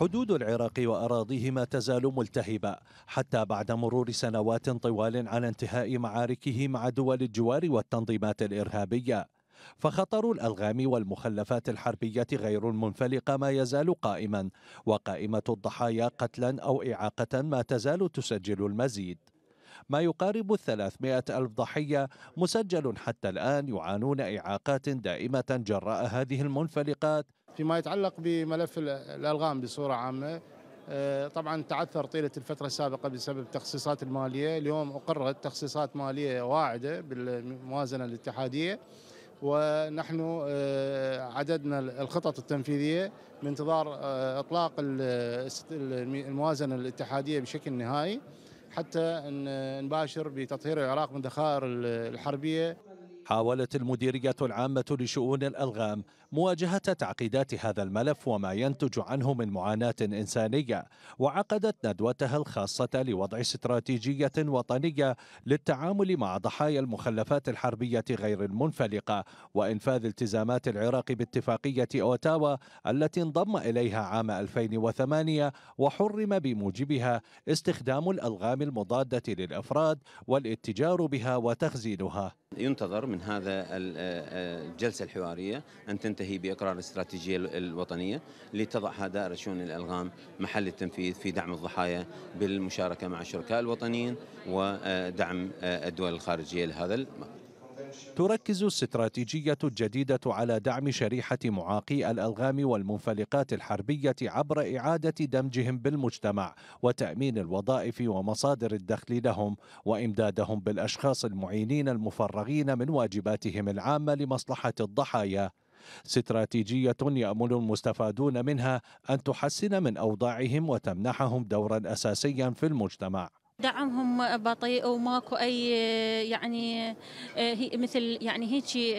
حدود العراق واراضيه ما تزال ملتهبه حتى بعد مرور سنوات طوال على انتهاء معاركه مع دول الجوار والتنظيمات الارهابيه فخطر الالغام والمخلفات الحربيه غير المنفلقه ما يزال قائما وقائمه الضحايا قتلا او اعاقه ما تزال تسجل المزيد ما يقارب 300 ألف ضحية مسجل حتى الآن يعانون إعاقات دائمة جراء هذه المنفلقات فيما يتعلق بملف الألغام بصورة عامة آه، طبعا تعثر طيلة الفترة السابقة بسبب التخصيصات المالية اليوم أقرت تخصيصات مالية واعدة بالموازنة الاتحادية ونحن آه، عددنا الخطط التنفيذية بانتظار آه، إطلاق الموازنة الاتحادية بشكل نهائي حتى نباشر بتطهير العراق من الذخائر الحربيه حاولت المديرية العامة لشؤون الألغام مواجهة تعقيدات هذا الملف وما ينتج عنه من معاناة إنسانية وعقدت ندوتها الخاصة لوضع استراتيجية وطنية للتعامل مع ضحايا المخلفات الحربية غير المنفلقة وإنفاذ التزامات العراق باتفاقية أوتاوا التي انضم إليها عام 2008 وحرم بموجبها استخدام الألغام المضادة للأفراد والاتجار بها وتخزينها ينتظر من هذا آه، آه، الجلسة الحوارية أن تنتهي بإقرار الاستراتيجية الوطنية لتضعها دائرة شؤون الألغام محل التنفيذ في دعم الضحايا بالمشاركة مع الشركاء الوطنيين ودعم آه، الدول الخارجية لهذا المرض تركز الاستراتيجية الجديدة على دعم شريحة معاقي الألغام والمنفلقات الحربية عبر إعادة دمجهم بالمجتمع وتأمين الوظائف ومصادر الدخل لهم وإمدادهم بالأشخاص المعينين المفرغين من واجباتهم العامة لمصلحة الضحايا استراتيجية يأمل المستفادون منها أن تحسن من أوضاعهم وتمنحهم دورا أساسيا في المجتمع دعمهم بطيء وماكو اي يعني مثل يعني هيك آه،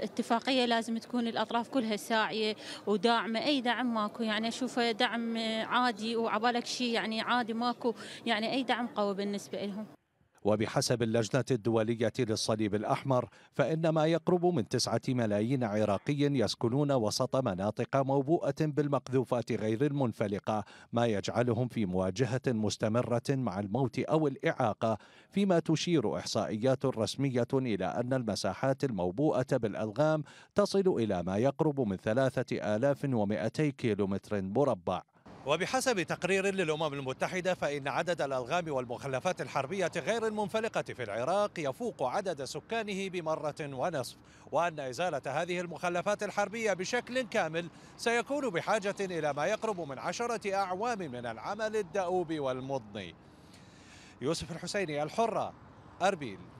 آه، اتفاقيه لازم تكون الاطراف كلها ساعيه وداعمه اي دعم ماكو يعني اشوفه دعم عادي وعبالك شيء يعني عادي ماكو يعني اي دعم قوي بالنسبه لهم وبحسب اللجنة الدولية للصليب الأحمر فإن ما يقرب من تسعة ملايين عراقي يسكنون وسط مناطق موبوءة بالمقذوفات غير المنفلقة ما يجعلهم في مواجهة مستمرة مع الموت أو الإعاقة فيما تشير إحصائيات رسمية إلى أن المساحات الموبوءة بالألغام تصل إلى ما يقرب من ثلاثة آلاف ومئتي كيلومتر مربع وبحسب تقرير للأمم المتحدة فإن عدد الألغام والمخلفات الحربية غير المنفلقة في العراق يفوق عدد سكانه بمرة ونصف وأن إزالة هذه المخلفات الحربية بشكل كامل سيكون بحاجة إلى ما يقرب من عشرة أعوام من العمل الدؤوب والمضني يوسف الحسيني الحرة أربيل